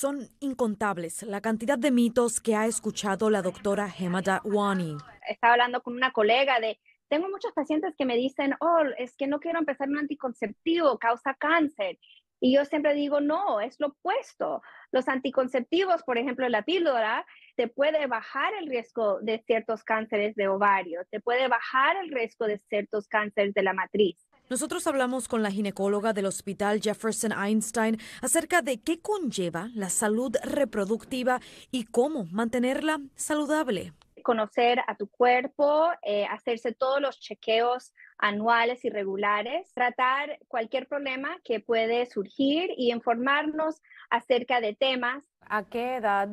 Son incontables la cantidad de mitos que ha escuchado la doctora Hemada Wani. Estaba hablando con una colega de, tengo muchos pacientes que me dicen, oh, es que no quiero empezar un anticonceptivo, causa cáncer. Y yo siempre digo, no, es lo opuesto. Los anticonceptivos, por ejemplo, la píldora, te puede bajar el riesgo de ciertos cánceres de ovario, te puede bajar el riesgo de ciertos cánceres de la matriz. Nosotros hablamos con la ginecóloga del Hospital Jefferson Einstein acerca de qué conlleva la salud reproductiva y cómo mantenerla saludable. Conocer a tu cuerpo, eh, hacerse todos los chequeos anuales y regulares, tratar cualquier problema que puede surgir y informarnos acerca de temas. ¿A qué edad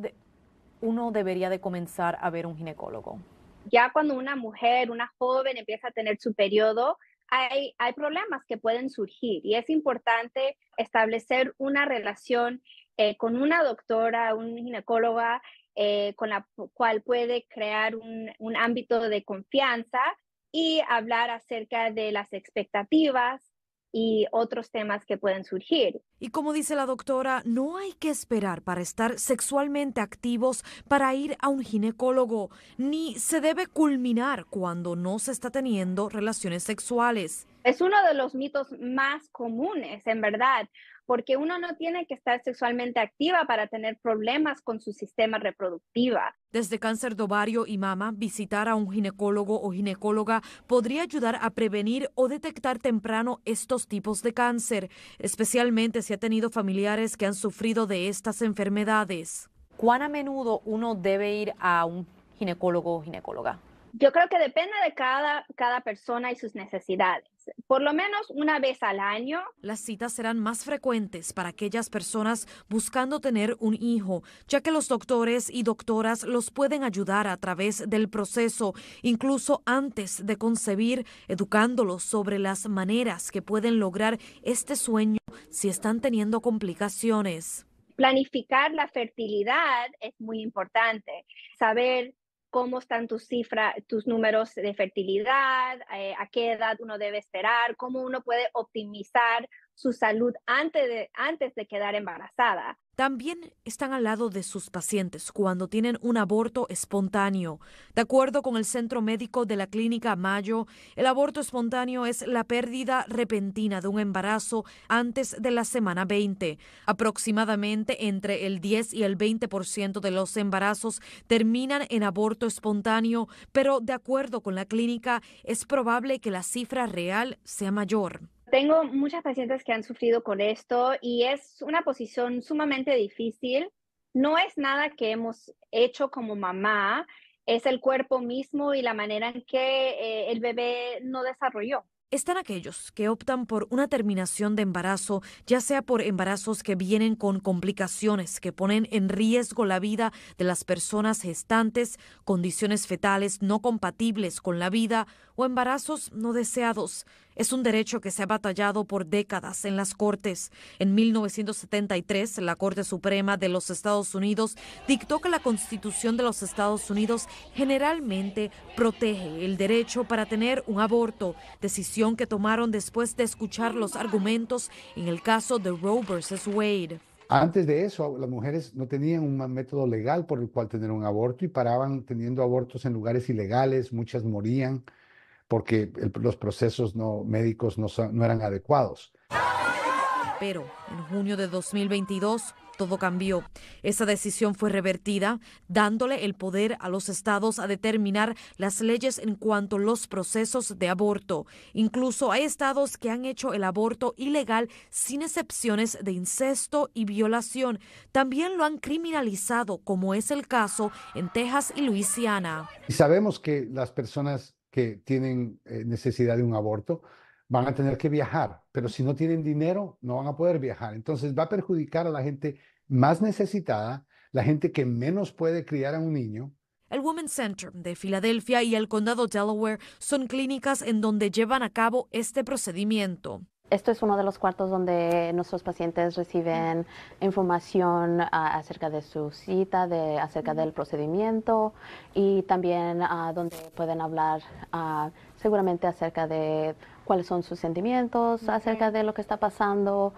uno debería de comenzar a ver un ginecólogo? Ya cuando una mujer, una joven empieza a tener su periodo, hay, problemas que pueden surgir y es importante establecer una relación eh, con una doctora, un ginecóloga, eh, con la cual puede crear un ámbito de confianza y hablar acerca de las expectativas y otros temas que pueden surgir. Y como dice la doctora, no hay que esperar para estar sexualmente activos para ir a un ginecólogo, ni se debe culminar cuando no se está teniendo relaciones sexuales. Es uno de los mitos más comunes, en verdad porque uno no tiene que estar sexualmente activa para tener problemas con su sistema reproductivo. Desde cáncer de ovario y mama, visitar a un ginecólogo o ginecóloga podría ayudar a prevenir o detectar temprano estos tipos de cáncer, especialmente si ha tenido familiares que han sufrido de estas enfermedades. ¿Cuán a menudo uno debe ir a un ginecólogo o ginecóloga? Yo creo que depende de cada persona y sus necesidades por lo menos una vez al año. Las citas serán más frecuentes para aquellas personas buscando tener un hijo, ya que los doctores y doctoras los pueden ayudar a través del proceso, incluso antes de concebir, educándolos sobre las maneras que pueden lograr este sueño si están teniendo complicaciones planificar la fertilidad es muy importante, saber cómo están tus cifras, tus números de fertilidad, eh, a qué edad uno debe esperar, cómo uno puede optimizar su salud antes de, antes de quedar embarazada. También están al lado de sus pacientes cuando tienen un aborto espontáneo. De acuerdo con el Centro Médico de la Clínica Mayo, el aborto espontáneo es la pérdida repentina de un embarazo antes de la semana 20. Aproximadamente entre el 10 y el 20% de los embarazos terminan en aborto espontáneo, pero de acuerdo con la clínica es probable que la cifra real sea mayor. Tengo muchas pacientes que han sufrido con esto y es una posición sumamente difícil. No es nada que hemos hecho como mamá, es el cuerpo mismo y la manera en que eh, el bebé no desarrolló. Están aquellos que optan por una terminación de embarazo, ya sea por embarazos que vienen con complicaciones que ponen en riesgo la vida de las personas gestantes, condiciones fetales no compatibles con la vida o embarazos no deseados. Es un derecho que se ha batallado por décadas en las Cortes. En 1973, la Corte Suprema de los Estados Unidos dictó que la Constitución de los Estados Unidos generalmente protege el derecho para tener un aborto, decisión que tomaron después de escuchar los argumentos en el caso de Roe versus Wade. Antes de eso, las mujeres no tenían un método legal por el cual tener un aborto y paraban teniendo abortos en lugares ilegales, muchas morían porque los procesos no, médicos no, no eran adecuados. Pero en junio de 2022 todo cambió. Esa decisión fue revertida, dándole el poder a los estados a determinar las leyes en cuanto a los procesos de aborto. Incluso hay estados que han hecho el aborto ilegal sin excepciones de incesto y violación. También lo han criminalizado, como es el caso en Texas y Luisiana. Y Sabemos que las personas que tienen eh, necesidad de un aborto van a tener que viajar, pero si no tienen dinero, no van a poder viajar. Entonces va a perjudicar a la gente más necesitada, la gente que menos puede criar a un niño. El Women's Center de Filadelfia y el condado Delaware son clínicas en donde llevan a cabo este procedimiento. Esto es uno de los cuartos donde nuestros pacientes reciben información ah, acerca de su cita, de, acerca del procedimiento y también ah, donde pueden hablar ah, seguramente acerca de cuáles son sus sentimientos, acerca de lo que está pasando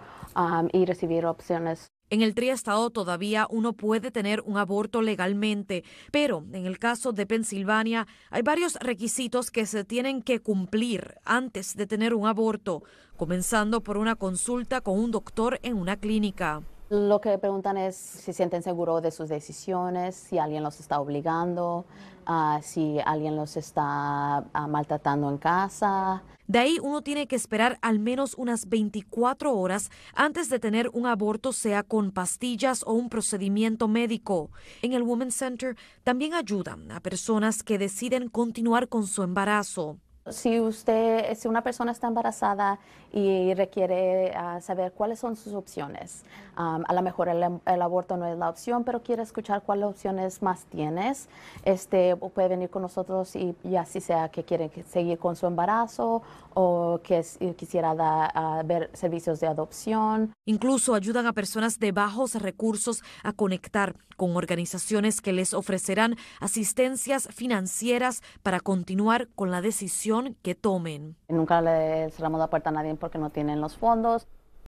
y recibir opciones en el triestado todavía uno puede tener un aborto legalmente, pero en el caso de Pensilvania hay varios requisitos que se tienen que cumplir antes de tener un aborto, comenzando por una consulta con un doctor en una clínica. Lo que preguntan es si sienten seguros de sus decisiones, si alguien los está obligando, ah, si alguien los está ah, maltratando en casa. De ahí uno tiene que esperar al menos unas 24 horas antes de tener un aborto, sea con pastillas o un procedimiento médico. En el Women's Center también ayudan a personas que deciden continuar con su embarazo. Si usted, si una persona está embarazada y requiere ah, saber cuáles son sus opciones, um, a lo mejor el, aborto no es la opción, pero quiere escuchar cuáles opciones más tienes, este, puede venir con nosotros y, y así sea que quiere seguir con su embarazo o que quisiera ah, ver servicios de adopción. Incluso ayudan a personas de bajos recursos a conectar con organizaciones que les ofrecerán asistencias financieras para continuar con la decisión que tomen. Nunca le cerramos la puerta a nadie porque no tienen los fondos.